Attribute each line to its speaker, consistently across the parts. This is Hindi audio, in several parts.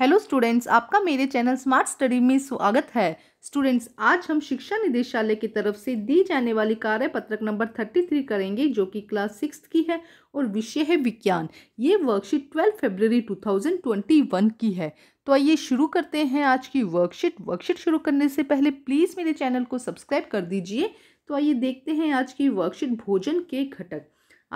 Speaker 1: हेलो स्टूडेंट्स आपका मेरे चैनल स्मार्ट स्टडी में स्वागत है स्टूडेंट्स आज हम शिक्षा निदेशालय की तरफ से दी जाने वाली कार्य पत्रक नंबर थर्टी थ्री करेंगे जो कि क्लास सिक्स की है और विषय है विज्ञान ये वर्कशीट ट्वेल्व फरवरी टू थाउजेंड ट्वेंटी वन की है तो आइए शुरू करते हैं आज की वर्कशीट वर्कशीट शुरू करने से पहले प्लीज़ मेरे चैनल को सब्सक्राइब कर दीजिए तो आइए देखते हैं आज की वर्कशीट भोजन के घटक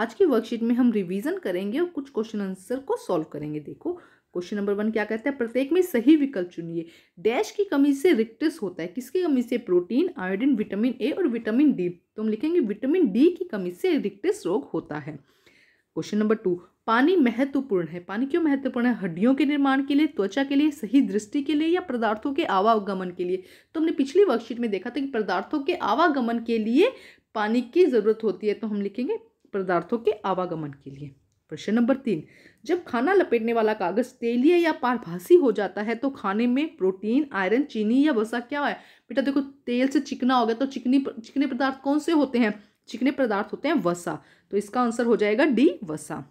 Speaker 1: आज की वर्कशीट में हम रिविजन करेंगे और कुछ क्वेश्चन आंसर को सॉल्व करेंगे देखो क्वेश्चन नंबर वन क्या कहता है प्रत्येक में सही विकल्प चुनिए डैश की कमी से रिक्टस होता है किसकी कमी से प्रोटीन आयोडीन विटामिन ए और विटामिन डी तो हम लिखेंगे विटामिन डी की कमी से रिक्टस रोग होता है क्वेश्चन नंबर टू पानी महत्वपूर्ण है पानी क्यों महत्वपूर्ण है हड्डियों के निर्माण के लिए त्वचा के लिए सही दृष्टि के लिए या पदार्थों के आवागमन के लिए तो हमने पिछली वर्कशीट में देखा था कि पदार्थों के आवागमन के लिए पानी की ज़रूरत होती है तो हम लिखेंगे पदार्थों के आवागमन के लिए प्रश्न नंबर तीन जब खाना लपेटने वाला कागज़ तेलीय या पारभासी हो जाता है तो खाने में प्रोटीन आयरन चीनी या वसा क्या है बेटा देखो तेल से चिकना हो गया तो चिकनी चिकने पदार्थ कौन से होते हैं चिकने पदार्थ होते हैं वसा तो इसका आंसर हो जाएगा डी वसा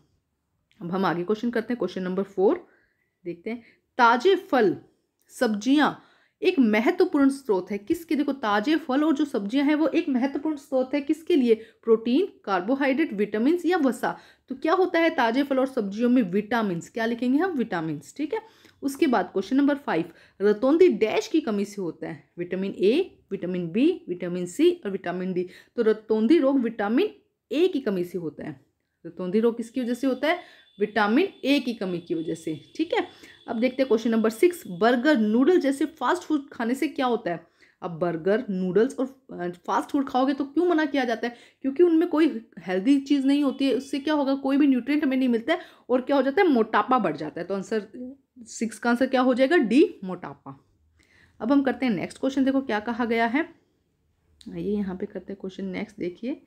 Speaker 1: अब हम आगे क्वेश्चन करते हैं क्वेश्चन नंबर फोर देखते हैं ताजे फल सब्जियां एक महत्वपूर्ण स्रोत है किसके देखो ताजे फल और जो सब्जियां हैं वो एक महत्वपूर्ण स्रोत है किसके लिए प्रोटीन कार्बोहाइड्रेट विटामिन या वसा तो क्या होता है ताजे फल और सब्जियों में विटामिन क्या लिखेंगे हम विटामिन ठीक है उसके बाद क्वेश्चन नंबर फाइव रतौंदी डैश की कमी से होता है vitamin A vitamin B vitamin C और विटामिन डी तो रतौंदी रोग विटामिन ए की कमी से होता है रतौंदी रोग किसकी वजह से होता है विटामिन ए की कमी की वजह से ठीक है अब देखते हैं question number six burger noodle जैसे फास्ट फूड खाने से क्या होता है अब बर्गर नूडल्स और फास्ट फूड खाओगे तो क्यों मना किया जाता है क्योंकि उनमें कोई हेल्दी चीज़ नहीं होती है उससे क्या होगा कोई भी न्यूट्रिएंट हमें नहीं मिलता है और क्या हो जाता है मोटापा बढ़ जाता है तो आंसर सिक्स का आंसर क्या हो जाएगा डी मोटापा अब हम करते हैं नेक्स्ट क्वेश्चन देखो क्या कहा गया है आइए यहाँ पे करते हैं क्वेश्चन नेक्स्ट देखिए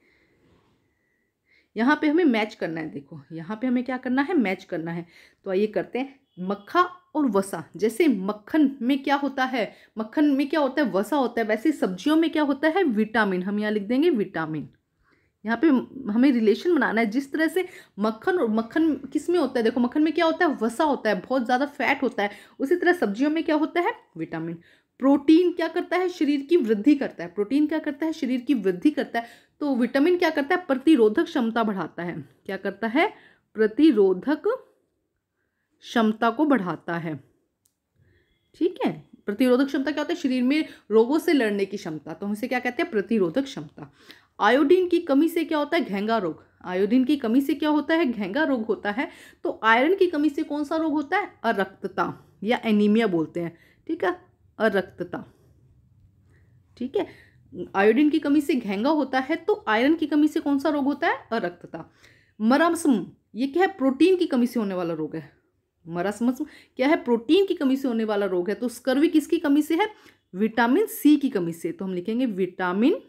Speaker 1: यहाँ पे हमें मैच करना है देखो यहाँ पे हमें क्या करना है मैच करना है तो आइए करते हैं मक्खा और वसा जैसे मक्खन में क्या होता है मक्खन में क्या होता है वसा होता है वैसे सब्जियों में क्या होता है विटामिन हम यहाँ लिख देंगे विटामिन यहाँ पे हमें रिलेशन बनाना है जिस तरह से मक्खन और मक्खन किस में होता है देखो मक्खन में क्या होता है वसा होता है बहुत ज़्यादा फैट होता है उसी तरह सब्जियों में क्या होता है विटामिन प्रोटीन क्या करता है शरीर की वृद्धि करता है प्रोटीन क्या करता है शरीर की वृद्धि करता है तो विटामिन क्या करता है प्रतिरोधक क्षमता बढ़ाता है क्या करता है प्रतिरोधक क्षमता को बढ़ाता है ठीक है प्रतिरोधक क्षमता क्या होता है शरीर में रोगों से लड़ने की क्षमता तो हम इसे क्या कहते हैं प्रतिरोधक क्षमता आयोडीन की कमी से क्या होता है घेंगा रोग आयोडीन की कमी से क्या होता है घेंगा रोग होता है तो आयरन की कमी से कौन सा रोग होता है अरक्तता या एनीमिया बोलते हैं ठीक है अरक्तता ठीक है आयोडीन की कमी से घेंगा होता है तो आयरन की कमी से कौन सा रोग होता है अरक्तता मरासम ये क्या है प्रोटीन की कमी से होने वाला रोग है मरासमसम क्या है प्रोटीन की कमी से होने वाला रोग है तो स्कर्वी किसकी कमी से है विटामिन सी की कमी से तो हम लिखेंगे विटामिन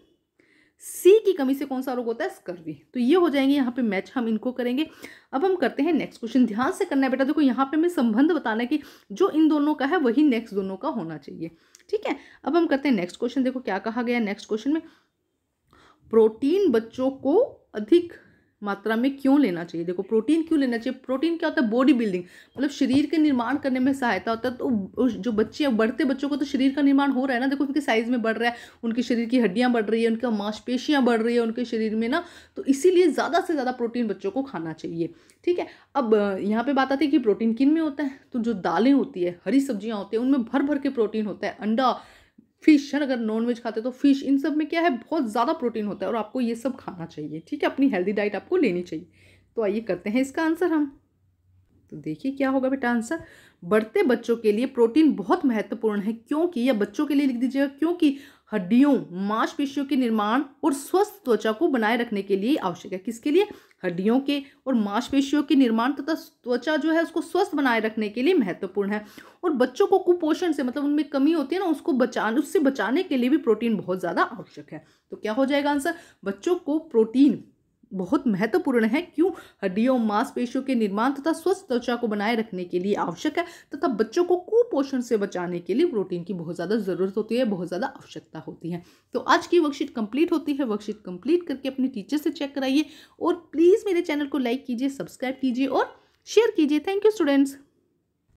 Speaker 1: सी की कमी से कौन सा रोग होता है स्कर्वी तो ये हो जाएंगे यहाँ पे मैच हम इनको करेंगे अब हम करते हैं नेक्स्ट क्वेश्चन ध्यान से करना है बेटा देखो यहाँ पे हमें संबंध बताना है कि जो इन दोनों का है वही नेक्स्ट दोनों का होना चाहिए ठीक है अब हम करते हैं नेक्स्ट क्वेश्चन देखो क्या कहा गया नेक्स्ट क्वेश्चन में प्रोटीन बच्चों को अधिक मात्रा में क्यों लेना चाहिए देखो प्रोटीन क्यों लेना चाहिए प्रोटीन क्या होता है बॉडी बिल्डिंग मतलब शरीर के निर्माण करने में सहायता होता है तो जो बच्चे हैं बढ़ते बच्चों को तो शरीर का निर्माण हो रहा है ना देखो उनके साइज़ में बढ़ रहा है उनके शरीर की हड्डियाँ बढ़ रही है उनका मांसपेशियाँ बढ़ रही है उनके शरीर में ना तो इसीलिए ज़्यादा से ज़्यादा प्रोटीन बच्चों को खाना चाहिए ठीक है अब यहाँ पर बात आती है कि प्रोटीन किन में होता है तो जो दालें होती है हरी सब्जियाँ होती है उनमें भर भर के प्रोटीन होता है अंडा फिश है अगर नॉन वेज खाते तो फिश इन सब में क्या है बहुत ज़्यादा प्रोटीन होता है और आपको ये सब खाना चाहिए ठीक है अपनी हेल्दी डाइट आपको लेनी चाहिए तो आइए करते हैं इसका आंसर हम तो देखिए क्या होगा बेटा आंसर बढ़ते बच्चों के लिए प्रोटीन बहुत महत्वपूर्ण है क्योंकि या बच्चों के लिए लिख दीजिएगा क्योंकि हड्डियों मांसपेशियों के निर्माण और स्वस्थ त्वचा को बनाए रखने के लिए आवश्यक है किसके लिए हड्डियों के और मांसपेशियों के निर्माण तथा त्वचा जो है उसको स्वस्थ बनाए रखने के लिए महत्वपूर्ण है और बच्चों को कुपोषण से मतलब उनमें कमी होती है ना उसको बचाने उससे बचाने के लिए भी प्रोटीन बहुत ज़्यादा आवश्यक है तो क्या हो जाएगा आंसर बच्चों को प्रोटीन बहुत महत्वपूर्ण है क्यों हड्डियों मांसपेशियों के निर्माण तथा स्वस्थ त्वचा को बनाए रखने के लिए आवश्यक है तथा बच्चों को कुपोषण से बचाने के लिए प्रोटीन की बहुत ज़्यादा ज़रूरत होती है बहुत ज़्यादा आवश्यकता होती है तो आज की वर्कशीट कंप्लीट होती है वर्कशीट कंप्लीट करके अपने टीचर से चेक कराइए और प्लीज़ मेरे चैनल को लाइक कीजिए सब्सक्राइब कीजिए और शेयर कीजिए थैंक यू स्टूडेंट्स